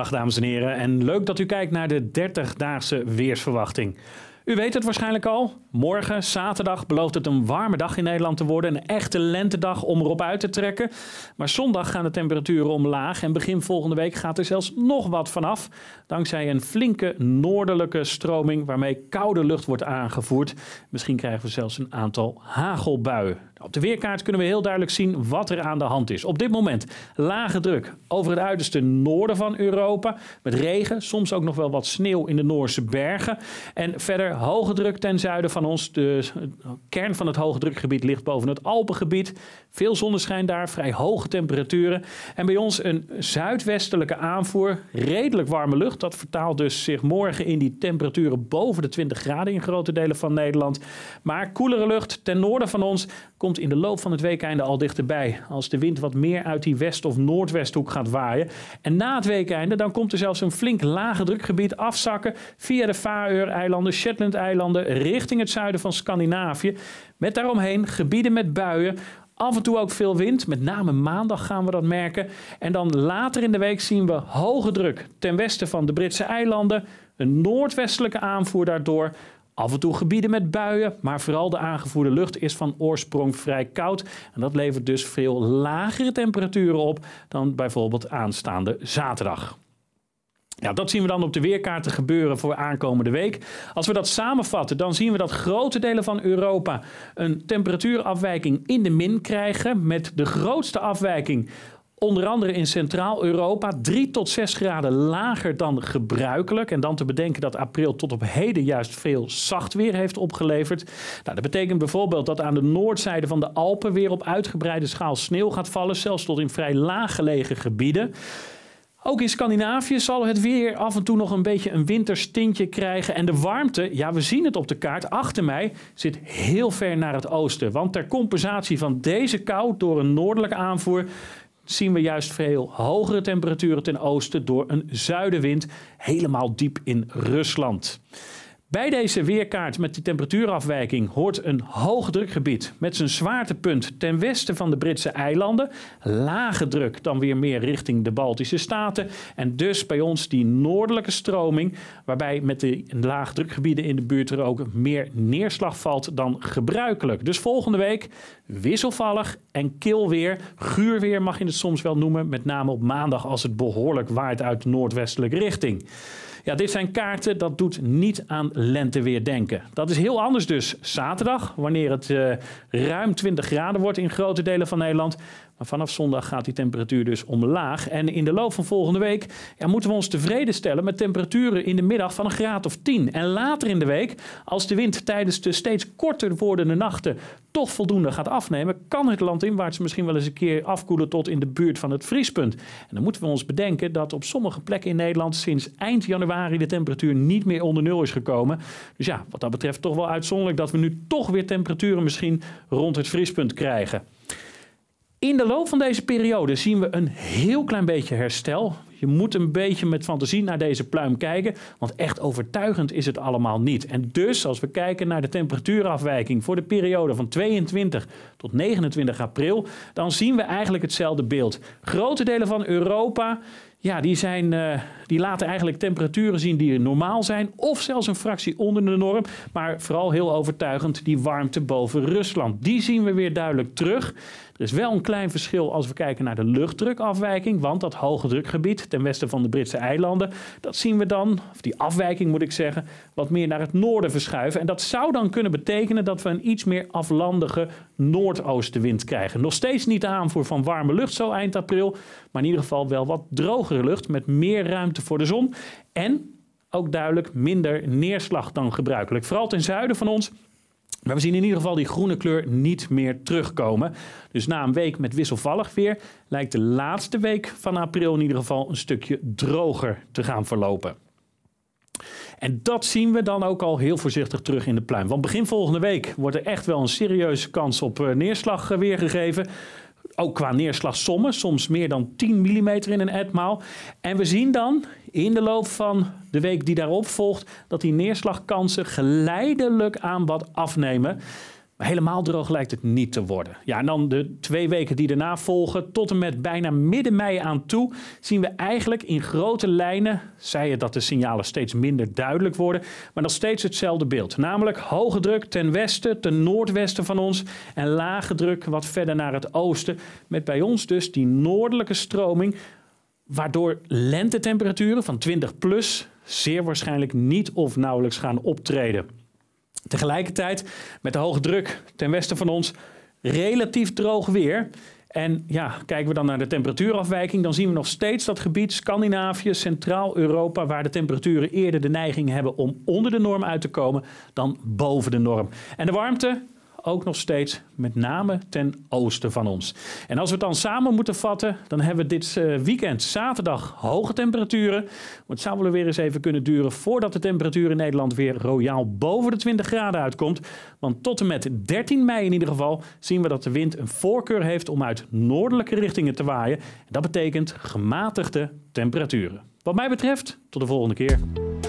Dag dames en heren en leuk dat u kijkt naar de 30-daagse weersverwachting. U weet het waarschijnlijk al, morgen, zaterdag, belooft het een warme dag in Nederland te worden. Een echte lentedag om erop uit te trekken. Maar zondag gaan de temperaturen omlaag en begin volgende week gaat er zelfs nog wat vanaf. Dankzij een flinke noordelijke stroming waarmee koude lucht wordt aangevoerd. Misschien krijgen we zelfs een aantal hagelbuien. Op de weerkaart kunnen we heel duidelijk zien wat er aan de hand is. Op dit moment lage druk over het uiterste noorden van Europa. Met regen, soms ook nog wel wat sneeuw in de Noorse bergen. En verder hoge druk ten zuiden van ons. De kern van het hoge drukgebied ligt boven het Alpengebied. Veel zonneschijn daar, vrij hoge temperaturen. En bij ons een zuidwestelijke aanvoer, redelijk warme lucht. Dat vertaalt dus zich morgen in die temperaturen boven de 20 graden in grote delen van Nederland. Maar koelere lucht ten noorden van ons komt komt in de loop van het weekende al dichterbij. Als de wind wat meer uit die west- of noordwesthoek gaat waaien. En na het weekende dan komt er zelfs een flink lage drukgebied afzakken via de Faroe-eilanden, Shetland-eilanden, richting het zuiden van Scandinavië. Met daaromheen gebieden met buien. Af en toe ook veel wind, met name maandag gaan we dat merken. En dan later in de week zien we hoge druk ten westen van de Britse eilanden, een noordwestelijke aanvoer daardoor. Af en toe gebieden met buien, maar vooral de aangevoerde lucht is van oorsprong vrij koud. En dat levert dus veel lagere temperaturen op dan bijvoorbeeld aanstaande zaterdag. Ja, dat zien we dan op de weerkaarten gebeuren voor aankomende week. Als we dat samenvatten, dan zien we dat grote delen van Europa een temperatuurafwijking in de min krijgen. Met de grootste afwijking onder andere in Centraal-Europa, 3 tot 6 graden lager dan gebruikelijk. En dan te bedenken dat april tot op heden juist veel zacht weer heeft opgeleverd. Nou, dat betekent bijvoorbeeld dat aan de noordzijde van de Alpen weer op uitgebreide schaal sneeuw gaat vallen, zelfs tot in vrij laag gelegen gebieden. Ook in Scandinavië zal het weer af en toe nog een beetje een winterstintje krijgen. En de warmte, ja, we zien het op de kaart achter mij, zit heel ver naar het oosten. Want ter compensatie van deze kou door een noordelijke aanvoer zien we juist veel hogere temperaturen ten oosten door een zuidenwind helemaal diep in Rusland. Bij deze weerkaart met de temperatuurafwijking hoort een hoogdrukgebied met zijn zwaartepunt ten westen van de Britse eilanden. Lage druk dan weer meer richting de Baltische Staten. En dus bij ons die noordelijke stroming, waarbij met de laagdrukgebieden in de buurt er ook meer neerslag valt dan gebruikelijk. Dus volgende week wisselvallig en kil weer. Guurweer mag je het soms wel noemen, met name op maandag als het behoorlijk waait uit noordwestelijke richting. Ja, dit zijn kaarten, dat doet niet aan lenteweer denken. Dat is heel anders dus zaterdag, wanneer het eh, ruim 20 graden wordt in grote delen van Nederland. Maar vanaf zondag gaat die temperatuur dus omlaag. En in de loop van volgende week ja, moeten we ons tevreden stellen met temperaturen in de middag van een graad of 10. En later in de week, als de wind tijdens de steeds korter wordende nachten toch voldoende gaat afnemen, kan het land inwaarts misschien wel eens een keer afkoelen tot in de buurt van het vriespunt. En dan moeten we ons bedenken dat op sommige plekken in Nederland sinds eind januari de temperatuur niet meer onder nul is gekomen. Dus ja, wat dat betreft toch wel uitzonderlijk dat we nu toch weer temperaturen misschien rond het vriespunt krijgen. In de loop van deze periode zien we een heel klein beetje herstel. Je moet een beetje met fantasie naar deze pluim kijken, want echt overtuigend is het allemaal niet. En dus als we kijken naar de temperatuurafwijking voor de periode van 22 tot 29 april, dan zien we eigenlijk hetzelfde beeld. Grote delen van Europa ja, die, zijn, eh, die laten eigenlijk temperaturen zien die normaal zijn, of zelfs een fractie onder de norm. Maar vooral heel overtuigend die warmte boven Rusland. Die zien we weer duidelijk terug. Er is wel een klein verschil als we kijken naar de luchtdrukafwijking, want dat hoge drukgebied ten westen van de Britse eilanden, dat zien we dan, of die afwijking moet ik zeggen, wat meer naar het noorden verschuiven. En dat zou dan kunnen betekenen dat we een iets meer aflandige noordoostenwind krijgen. Nog steeds niet de aanvoer van warme lucht zo eind april, maar in ieder geval wel wat drogere lucht met meer ruimte voor de zon en ook duidelijk minder neerslag dan gebruikelijk. Vooral ten zuiden van ons maar we zien in ieder geval die groene kleur niet meer terugkomen. Dus na een week met wisselvallig weer lijkt de laatste week van april in ieder geval een stukje droger te gaan verlopen. En dat zien we dan ook al heel voorzichtig terug in de pluim. Want begin volgende week wordt er echt wel een serieuze kans op eh, neerslag eh, weergegeven ook qua neerslagsommen, soms meer dan 10 mm in een etmaal. En we zien dan in de loop van de week die daarop volgt dat die neerslagkansen geleidelijk aan wat afnemen helemaal droog lijkt het niet te worden. Ja, en dan de twee weken die daarna volgen, tot en met bijna midden mei aan toe, zien we eigenlijk in grote lijnen, zei je dat de signalen steeds minder duidelijk worden, maar nog steeds hetzelfde beeld. Namelijk hoge druk ten westen, ten noordwesten van ons en lage druk wat verder naar het oosten. Met bij ons dus die noordelijke stroming, waardoor lentetemperaturen van 20 plus zeer waarschijnlijk niet of nauwelijks gaan optreden. Tegelijkertijd met de hoge druk ten westen van ons relatief droog weer. En ja, kijken we dan naar de temperatuurafwijking, dan zien we nog steeds dat gebied Scandinavië, Centraal-Europa, waar de temperaturen eerder de neiging hebben om onder de norm uit te komen dan boven de norm. En de warmte ook nog steeds met name ten oosten van ons. En als we het dan samen moeten vatten, dan hebben we dit eh, weekend zaterdag hoge temperaturen. Want het zou wel weer eens even kunnen duren voordat de temperatuur in Nederland weer royaal boven de 20 graden uitkomt. Want tot en met 13 mei in ieder geval zien we dat de wind een voorkeur heeft om uit noordelijke richtingen te waaien. dat betekent gematigde temperaturen. Wat mij betreft, tot de volgende keer.